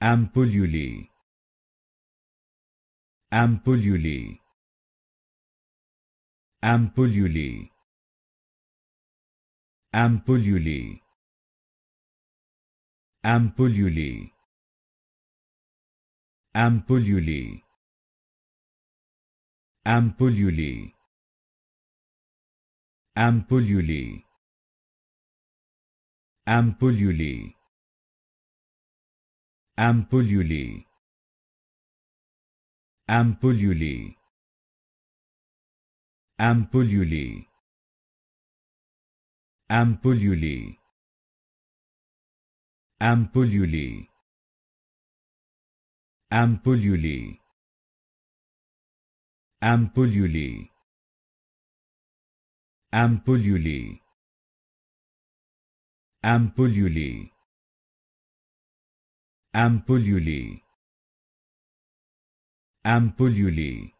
Ampulluli. Ampulluli. Ampulluli. Ampulluli. Ampulluli. Ampulluli. Ampulluli. Ampulluli. Ampulluli ampullulae ampullulae ampullulae ampullulae ampullulae ampullulae ampullulae ampullulae ampullulae Ampulluli. Ampulluli.